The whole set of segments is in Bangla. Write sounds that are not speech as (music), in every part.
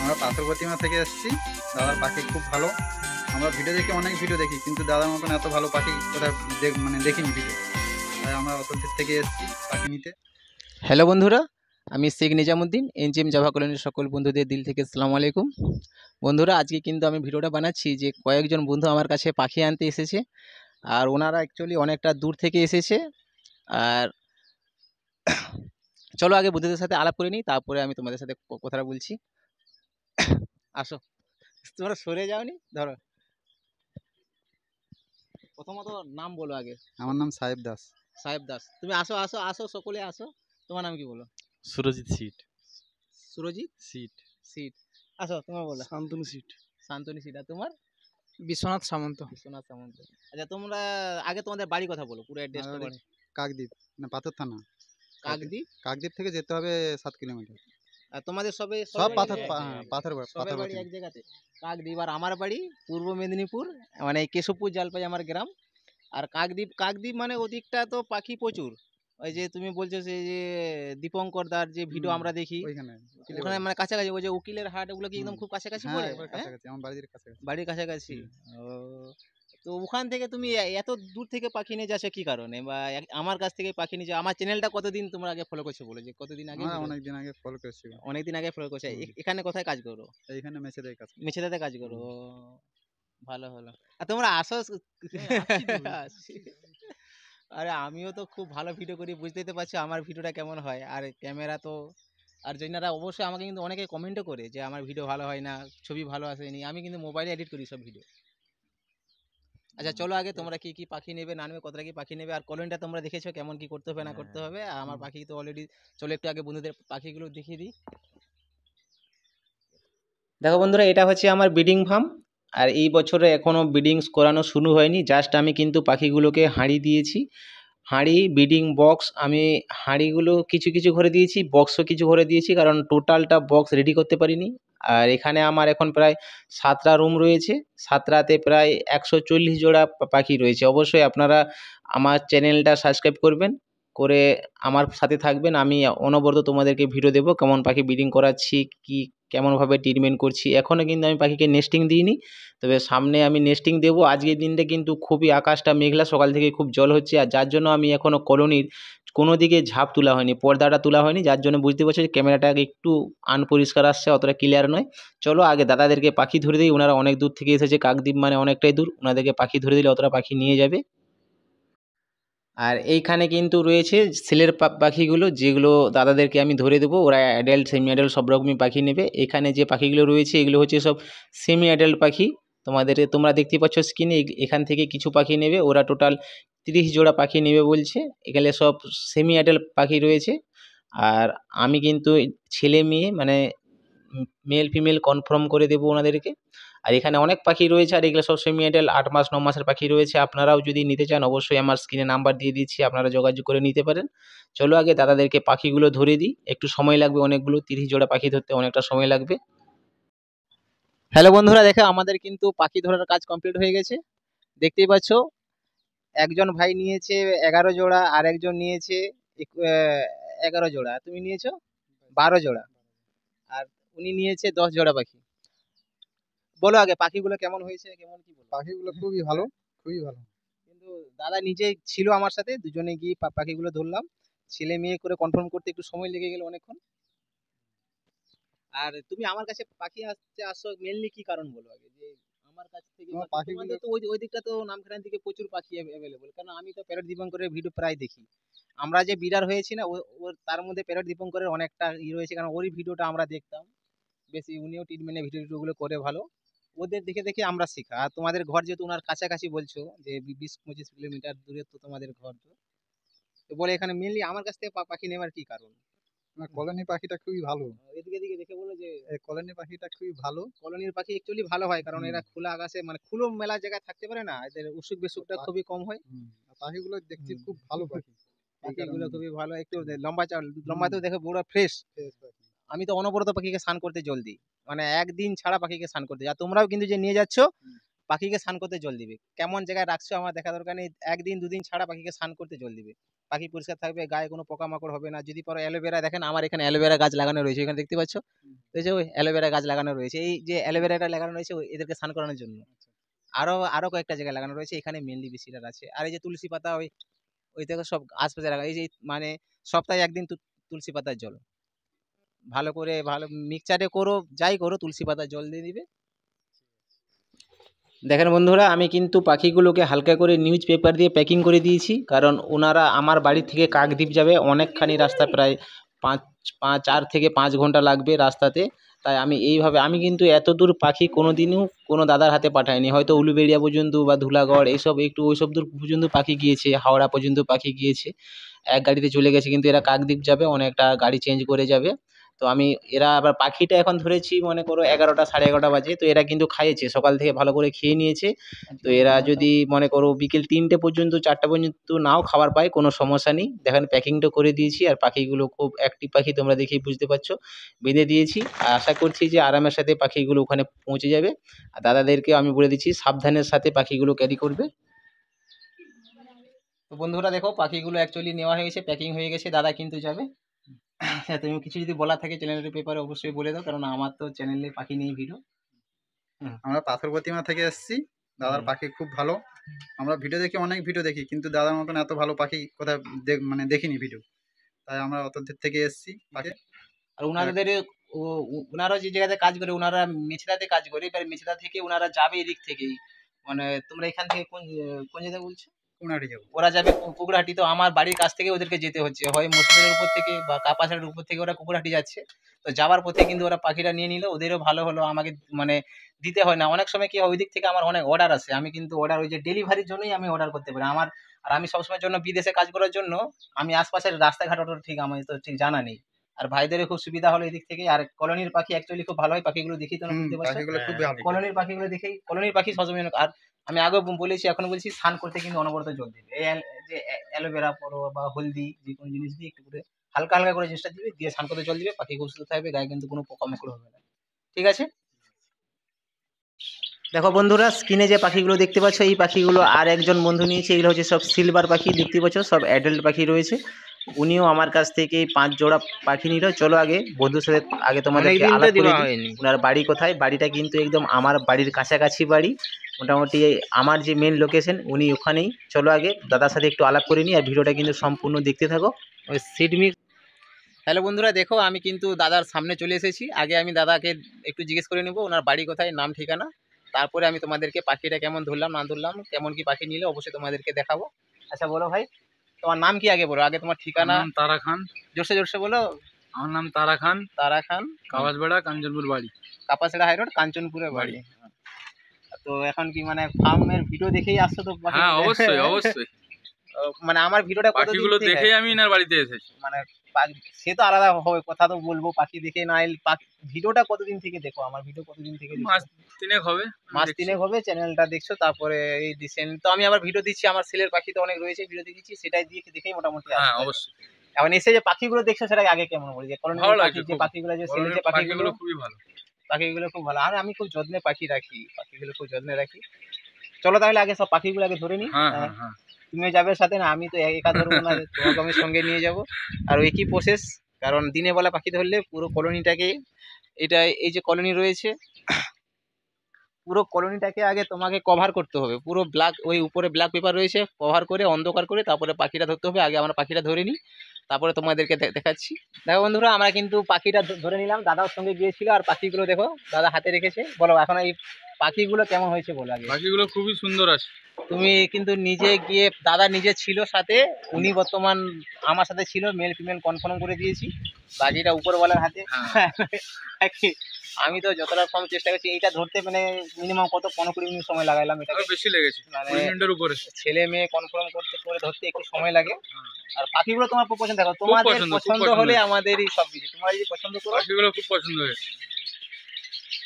আমরা পাথর প্রতিমা থেকে এসেছি দাদার পাখি খুব ভালো আমরা ভিডিও দেখে অনেক ভিডিও দেখি কিন্তু দাদার মতন এত ভালো পাখি কোথায় মানে দেখিনি ভিডিও তাই আমরা অত দূর থেকে এসেছি পাখি নিতে হ্যালো বন্ধুরা আমি শেখ নিজামুদ্দিন এনজিএম জাভা কলোনির সকল বন্ধুদের দিল থেকে সালামু আলাইকুম বন্ধুরা আজকে কিন্তু আমি ভিডিওটা বানাচ্ছি যে কয়েকজন বন্ধু আমার কাছে পাখি আনতে এসেছে আর ওনারা অ্যাকচুয়ালি অনেকটা দূর থেকে এসেছে আর চলো আগে বন্ধুদের সাথে আলাপ করে নিই তারপরে আমি তোমাদের সাথে কথাটা বলছি আসো তোমরা সরে যাওনি ধরো প্রথমত নাম বলো আগে আমার নাম সাহেব দাস সাহেব দাস তুমি আসো আসো আসো সকলে আসো তোমার নাম কি বলো Surajit sit Surajit sit sit আসো তোমার বলো শান্তনু সিট শান্তনু সিট আর তোমার বিশ্বনাথ সামন্ত বিশ্বনাথ সামন্ত আচ্ছা তোমরা আগে তোমাদের বাড়ি কথা বলো পুরো অ্যাড্রেস কাকদ্বীপ না মানে পাথর থানা কাকদ্বীপ কাকদ্বীপ থেকে যেতে হবে সাত কিলোমিটার তোমাদের সবে সব পাথর হ্যাঁ, পাথর পাথর বাড়ি এক জায়গাতে কাকদ্বীপ আর আমার বাড়ি পূর্ব মেদিনীপুর মানে কেশবপুর জালপাই আমার গ্রাম আর কাকদ্বীপ কাকদ্বীপ মানে ওদিকটা তো পাখি প্রচুর ওই যে তুমি বলছো যে যে দীপঙ্কর দার যে ভিডিও আমরা দেখি ওখানে মানে কাছাকাছি ওই যে উকিলের হাট ওগুলো কি একদম খুব পড়ে হ্যাঁ, হ্যাঁ? বাড়ির কাছাকাছি বাড়ির কাছাকাছি ও তো ওখান থেকে তুমি এত দূর থেকে পাখি নিয়ে যাচ্ছ কি কারণে বা আমার কাছ থেকে পাখি নিয়ে যাও আমার চ্যানেলটা কতদিন তোমার আগে ফলো করছো বলো যে কতদিন আগে অনেক দিন আগে ফলো করছি অনেক দিন আগে ফলো করছো এখানে কোথায় কাজ করো এখানে মেছেদে কাজ মেছেদাতে কাজ করো ভালো হলো আর তোমরা আসো (laughs) আরে আমিও তো খুব ভালো ভিডিও করি বুঝতেই তো পারছো আমার ভিডিওটা কেমন হয় আর ক্যামেরা তো আর জৈনারা অবশ্যই আমাকে কিন্তু অনেকে কমেন্টও করে যে আমার ভিডিও ভালো হয় না ছবি ভালো আসেনি আমি কিন্তু মোবাইলে এডিট করি সব ভিডিও আচ্ছা চলো আগে তোমরা কি কি পাখি নেবে না নেবে কতটা কি পাখি নেবে আর কলোনিটা তোমরা দেখেছো কেমন কি করতে হবে না হ্যাঁ, করতে হবে আর আমার পাখি তো অলরেডি চলো একটু আগে বন্ধুদের পাখিগুলো দেখিয়ে দিই দেখো বন্ধুরা এটা হচ্ছে আমার ব্রিডিং ফার্ম আর এই বছরে এখনও ব্রিডিংস করানো শুরু হয়নি জাস্ট আমি কিন্তু পাখিগুলোকে হাঁড়ি দিয়েছি হাঁড়ি বিডিং বক্স আমি হাঁড়িগুলো কিছু কিছু ঘরে দিয়েছি বক্সও কিছু ঘরে দিয়েছি কারণ টোটালটা বক্স রেডি করতে পারিনি আর এখানে আমার এখন প্রায় সাতটা রুম রয়েছে সাতটাতে প্রায় একশো চল্লিশ জোড়া পাখি রয়েছে অবশ্যই আপনারা আমার চ্যানেলটা সাবস্ক্রাইব করবেন করে আমার সাথে থাকবেন আমি অনবরত তোমাদেরকে ভিডিও দেবো কেমন পাখি ব্রিডিং করাচ্ছি কি কেমনভাবে ট্রিটমেন্ট করছি এখনও কিন্তু আমি পাখিকে নেস্টিং দিইনি তবে সামনে আমি নেস্টিং দেব আজকের দিনটা কিন্তু খুবই আকাশটা মেঘলা সকাল থেকে খুব জল হচ্ছে আর যার জন্য আমি এখনও কলোনির কোনো দিকে ঝাঁপ তোলা হয়নি পর্দাটা তোলা হয়নি যার জন্য বুঝতে পারছি ক্যামেরাটা একটু আনপরিষ্কার আসছে অতটা ক্লিয়ার নয় চলো আগে দাদাদেরকে পাখি ধরে দিই ওনারা অনেক দূর থেকে এসেছে কাকদ্বীপ মানে অনেকটাই দূর ওনাদেরকে পাখি ধরে দিলে অতটা পাখি নিয়ে যাবে আর এইখানে কিন্তু রয়েছে সেলের পাখিগুলো যেগুলো দাদাদেরকে আমি ধরে দেবো ওরা অ্যাডাল্ট সেমি অ্যাডাল্ট সব রকমই পাখি নেবে এখানে যে পাখিগুলো রয়েছে এগুলো হচ্ছে সব সেমি অ্যাডাল্ট পাখি তোমাদের তোমরা দেখতে পাচ্ছ স্ক্রিনে এখান থেকে কিছু পাখি নেবে ওরা টোটাল তিরিশ জোড়া পাখি নেবে বলছে এখানে সব সেমি অ্যাডাল্ট পাখি রয়েছে আর আমি কিন্তু ছেলে মেয়ে মানে মেল ফিমেল কনফার্ম করে দেবো ওনাদেরকে আর এখানে অনেক পাখি রয়েছে আর এগুলো সব সেমি অ্যাডাল্ট আট মাস ন মাসের পাখি রয়েছে আপনারাও যদি নিতে চান অবশ্যই আমার স্ক্রিনে নাম্বার দিয়ে দিচ্ছি আপনারা যোগাযোগ করে নিতে পারেন চলো আগে দাদাদেরকে পাখিগুলো ধরে দিই একটু সময় লাগবে অনেকগুলো তিরিশ জোড়া পাখি ধরতে অনেকটা সময় লাগবে হ্যালো বন্ধুরা দেখো আমাদের কিন্তু পাখি ধরার কাজ কমপ্লিট হয়ে গেছে দেখতেই পাচ্ছ একজন ভাই নিয়েছে এগারো জোড়া আর একজন নিয়েছে এগারো জোড়া তুমি নিয়েছো বারো জোড়া আর উনি নিয়েছে দশ জোড়া পাখি বলো আগে পাখিগুলো কেমন হয়েছে কেমন কি পাখিগুলো খুবই ভালো খুবই ভালো কিন্তু দাদা নিজে ছিল আমার সাথে দুজনে গিয়ে পাখিগুলো ধরলাম ছেলে মেয়ে করে কনফার্ম করতে একটু সময় লেগে গেল অনেকক্ষণ আর তুমি আমার কাছে পাখি আসতে আসো মেনলি কি কারণ বলো আগে যে আমার কাছ থেকে মানে তো ওই দিকটা তো নামখানার দিকে প্রচুর পাখি অ্যাভেলেবল কারণ আমি তো প্যারট দীপঙ্করের ভিডিও প্রায় দেখি আমরা যে বিডার হয়েছি না ওর তার মধ্যে প্যারট দীপঙ্করের অনেকটা ই রয়েছে কারণ ওরই ভিডিওটা আমরা দেখতাম বেশি উনিও ট্রিটমেন্টের ভিডিও ভিডিওগুলো করে ভালো ওদের দেখে দেখে আমরা শিখা আর তোমাদের ঘর যেহেতু ওনার কাছাকাছি বলছো যে বিশ পঁচিশ কিলোমিটার দূরে তো তোমাদের ঘর তো বলে এখানে মেনলি আমার কাছ থেকে পাখি নেবার কি কারণ না কলোনি পাখিটা খুবই ভালো এদিকে এদিকে দেখে বলো যে কলোনি পাখিটা খুবই ভালো কলোনির পাখি অ্যাকচুয়ালি ভালো হয় কারণ এরা খোলা আকাশে মানে খুলো মেলা জায়গায় থাকতে পারে না এদের অসুখ বিসুখটা খুবই কম হয় পাখিগুলো দেখছি খুব ভালো পাখি পাখিগুলো খুবই ভালো একটু লম্বা লম্বাতেও দেখে বড় ফ্রেশ আমি তো অনবরত পাখিকে স্নান করতে জল দিই মানে একদিন ছাড়া পাখিকে স্নান করতে আর তোমরাও কিন্তু যে নিয়ে যাচ্ছ পাখিকে স্নান করতে জল দিবে কেমন জায়গায় রাখছো আমার দেখা দরকার নেই একদিন দুদিন ছাড়া পাখিকে স্নান করতে জল দিবে পাখি পরিষ্কার থাকবে গায়ে কোনো পোকামাকড় হবে না যদি পরে অ্যালোভেরা দেখেন আমার এখানে অ্যালোভেরা গাছ লাগানো রয়েছে এখানে দেখতে পাচ্ছ এই যে ওই অ্যালোভেরা গাছ লাগানো রয়েছে এই যে অ্যালোভেরাটা লাগানো রয়েছে এদেরকে স্নান করানোর জন্য আরও আচ্ছা। আরও কয়েকটা জায়গায় লাগানো রয়েছে এখানে মেনলি বেশিরা আছে আর এই যে তুলসী পাতা ওই ওই থেকে সব আশপাশে লাগা এই যে মানে সপ্তাহে একদিন তুলসী পাতার জল ভালো করে ভালো মিক্সচারে করো যাই করো তুলসী পাতা জল দিয়ে দিবে দেখেন বন্ধুরা আমি কিন্তু পাখিগুলোকে হালকা করে নিউজ পেপার দিয়ে প্যাকিং করে দিয়েছি কারণ ওনারা আমার বাড়ি থেকে কাকদ্বীপ যাবে অনেকখানি রাস্তা প্রায় পাঁচ পাঁচ চার থেকে পাঁচ ঘন্টা লাগবে রাস্তাতে তাই আমি এইভাবে আমি কিন্তু এত দূর পাখি কোনো দিনও কোনো দাদার হাতে পাঠাইনি হয়তো উলুবেড়িয়া পর্যন্ত বা ধুলাগড় এইসব একটু ওইসব দূর পর্যন্ত পাখি গিয়েছে হাওড়া পর্যন্ত পাখি গিয়েছে এক গাড়িতে চলে গেছে কিন্তু এরা কাকদ্বীপ যাবে অনেকটা গাড়ি চেঞ্জ করে যাবে তো আমি এরা আবার পাখিটা এখন ধরেছি মনে করো এগারোটা সাড়ে এগারোটা বাজে তো এরা কিন্তু খাইয়েছে সকাল থেকে ভালো করে খেয়ে নিয়েছে তো আচ্ছা, এরা আচ্ছা। যদি মনে করো বিকেল তিনটে পর্যন্ত চারটে পর্যন্ত নাও খাবার পায় কোনো সমস্যা নেই দেখেন প্যাকিংটা করে দিয়েছি আর পাখিগুলো খুব অ্যাক্টিভ পাখি তোমরা দেখেই বুঝতে পারছো বেঁধে দিয়েছি আর আশা করছি যে আরামের সাথে পাখিগুলো ওখানে পৌঁছে যাবে আর দাদাদেরকে আমি বলে দিচ্ছি সাবধানের সাথে পাখিগুলো ক্যারি করবে তো বন্ধুরা দেখো পাখিগুলো অ্যাকচুয়ালি নেওয়া হয়ে গেছে প্যাকিং হয়ে গেছে দাদা কিন্তু যাবে হ্যাঁ তুমি কিছু যদি বলা থাকে চ্যানেলের পেপারে অবশ্যই বলে দাও কারণ আমার তো চ্যানেলে পাখি নেই ভিডিও আমরা পাথর প্রতিমা থেকে এসেছি দাদার পাখি খুব ভালো আমরা ভিডিও দেখি অনেক ভিডিও দেখি কিন্তু দাদার মতন এত ভালো পাখি কোথায় মানে দেখিনি ভিডিও তাই আমরা অত দূর থেকে এসেছি পাখি আর ওনাদের ওনারা যে জায়গাতে কাজ করে ওনারা মেছেদাতে কাজ করে এবার মেছেদা থেকে ওনারা যাবে এদিক থেকেই মানে তোমরা এখান থেকে কোন কোন জায়গায় বলছো ওরা যাবে কুকুরহাটি তো আমার বাড়ির কাছ থেকে ওদেরকে যেতে হচ্ছে হয় মুসলিমের উপর থেকে বা কাপাসের উপর থেকে ওরা কুকুরহাটি যাচ্ছে তো যাওয়ার পথে কিন্তু ওরা পাখিটা নিয়ে নিল ওদেরও ভালো হলো আমাকে মানে দিতে হয় না অনেক সময় কি হয় ওই দিক থেকে আমার অনেক অর্ডার আছে আমি কিন্তু অর্ডার ওই যে ডেলিভারির জন্যই আমি অর্ডার করতে পারি আমার আর আমি সবসময়ের জন্য বিদেশে কাজ করার জন্য আমি আশপাশের রাস্তাঘাট ঠিক আমার তো ঠিক জানা নেই আর ভাইদেরও খুব সুবিধা হলো দিক থেকে আর কলোনির পাখি অ্যাকচুয়ালি খুব ভালো হয় পাখিগুলো দেখি তো কলোনির পাখিগুলো দেখেই কলোনির পাখি সবসময় আর আমি আগে বলেছি এখন বলছি স্নান করতে কিন্তু অনবরত জল দিবে এই যে অ্যালোভেরা পরো বা হলদি যে কোনো জিনিস দিয়ে একটু করে হালকা হালকা করে জিনিসটা দিবে দিয়ে স্নান করতে জল দিবে পাখি খুব সুস্থ থাকবে গায়ে কিন্তু কোনো পোকামাকড় হবে না ঠিক আছে দেখো বন্ধুরা স্ক্রিনে যে পাখিগুলো দেখতে পাচ্ছ এই পাখিগুলো আর একজন বন্ধু নিয়েছে এগুলো হচ্ছে সব সিলভার পাখি দেখতে পাচ্ছ সব অ্যাডাল্ট পাখি রয়েছে উনিও আমার কাছ থেকে পাঁচ জোড়া পাখি নিল চলো আগে বন্ধুর সাথে আগে তোমাদের ওনার বাড়ি কোথায় বাড়িটা কিন্তু একদম আমার বাড়ির কাছাকাছি বাড়ি মোটামুটি আমার যে মেন লোকেশন উনি ওখানেই চলো আগে দাদার সাথে একটু আলাপ করে নিই আর ভিডিওটা কিন্তু সম্পূর্ণ দেখতে থাকো ওই সিডমি হ্যালো বন্ধুরা দেখো আমি কিন্তু দাদার সামনে চলে এসেছি আগে আমি দাদাকে একটু জিজ্ঞেস করে নেবো ওনার বাড়ি কোথায় নাম ঠিকানা তারপরে আমি তোমাদেরকে পাখিটা কেমন ধরলাম না ধরলাম কেমন কি পাখি নিলে অবশ্যই তোমাদেরকে দেখাবো আচ্ছা বলো ভাই তোমার নাম কি আগে বলো আগে তোমার ঠিকানা তারা খান জোরসে জোরসে বলো আমার নাম তারা খান তারা খান কাপাসবেড়া কাঞ্চনপুর বাড়ি কাপাসেড়া হাই রোড কাঞ্চনপুরের বাড়ি তো এখন কি মানে ফার্মের ভিডিও দেখেই আসছো তো হ্যাঁ অবশ্যই অবশ্যই (laughs) মানে আমার ভিডিওটা পাখিগুলো দেখেই আমি ইনার বাড়িতে এসেছি মানে সে তো আলাদা হবে কথা তো বলবো পাখি দেখে না এল ভিডিওটা কতদিন থেকে দেখো আমার ভিডিও কতদিন থেকে মাস তিনেক হবে মাস তিনেক হবে চ্যানেলটা দেখছো তারপরে এই রিসেন্ট তো আমি আবার ভিডিও দিচ্ছি আমার সেলের পাখি তো অনেক রয়েছে ভিডিও দিচ্ছি সেটাই দিয়ে দেখেই মোটামুটি হ্যাঁ অবশ্যই এখন এসে যে পাখিগুলো দেখছো সেটা আগে কেমন বলি যে কলোনি পাখিগুলো যে সেলের যে পাখিগুলো খুবই ভালো পাখিগুলো খুব ভালো আর আমি খুব যত্নে পাখি রাখি পাখিগুলো খুব যত্নে রাখি চলো তাহলে আগে সব পাখিগুলো আগে ধরে নি হ্যাঁ, হ্যাঁ। হ্যাঁ, তুমি যাবে সাথে না আমি তো একা ধরবো না (laughs) তোমাকে আমি সঙ্গে নিয়ে যাব আর ওই কি প্রসেস কারণ দিনে বেলা পাখি ধরলে পুরো কলোনিটাকে এটা এই যে কলোনি রয়েছে পুরো কলোনিটাকে আগে তোমাকে কভার করতে হবে পুরো ব্ল্যাক ওই উপরে ব্ল্যাক পেপার রয়েছে কভার করে অন্ধকার করে তারপরে পাখিটা ধরতে হবে আগে আমরা পাখিটা ধরে নিই তারপরে তোমাদেরকে দেখাচ্ছি দেখো বন্ধুরা আমরা কিন্তু পাখিটা ধরে নিলাম দাদার সঙ্গে গিয়েছিল আর পাখিগুলো দেখো দাদা হাতে রেখেছে বলো এখন এই পাখিগুলো কেমন হয়েছে বলো আগে পাখিগুলো খুবই সুন্দর আছে তুমি কিন্তু নিজে গিয়ে দাদা নিজে ছিল সাথে উনি বর্তমান আমার সাথে ছিল মেল ফিমেল কনফার্ম করে দিয়েছি বাজিটা উপরওয়ালার হাতে হ্যাঁ। (laughs) আমি তো যতটা সময় চেষ্টা করছি এটা ধরতে মানে মিনিমাম কত পনেরো কুড়ি মিনিট সময় লাগাইলাম এটা বেশি লেগেছে মানে উপরে ছেলে মেয়ে কনফার্ম করতে করে ধরতে একটু সময় লাগে হ্যাঁ। আর পাখিগুলো তোমার পছন্দ দেখো তোমাদের পছন্দ হলে আমাদেরই সব কিছু তোমার যদি পছন্দ করো পাখিগুলো খুব পছন্দ হয়েছে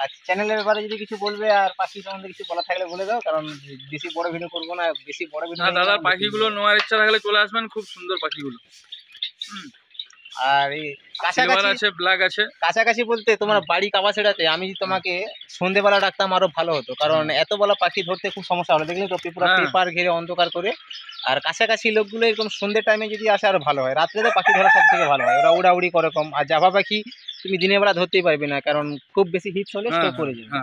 আর চ্যানেলের ব্যাপারে যদি কিছু বলবে আর পাখি সম্বন্ধে কিছু বলা থাকলে বলে দাও কারণ বেশি বড় ভিডিও করবো না বেশি বড় ভিডিও দাদা পাখিগুলো নেওয়ার ইচ্ছা থাকলে চলে আসবেন খুব সুন্দর পাখিগুলো হুম আর কাছাকাছি বলতে তোমার বাড়ি কাবাসেড়াতে আমি তোমাকে সন্ধেবেলা ডাকতাম আরো ভালো হতো কারণ এত বেলা পাখি ধরতে খুব সমস্যা হলো দেখলি তো পুরো হ্যাঁ। পেপার ঘিরে অন্ধকার করে আর কাছাকাছি লোকগুলো এরকম সন্ধ্যে টাইমে যদি আসে আরো ভালো হয় রাত্রে তো পাখি ধরা সব থেকে ভালো হয় ওরা উড়াউড়ি করে কম আর জাভা পাখি তুমি দিনের বেলা ধরতেই পারবে না কারণ খুব বেশি হিট হলে স্ট্রোক হ্যাঁ, হ্যাঁ, করে যাবে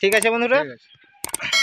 ঠিক আছে বন্ধুরা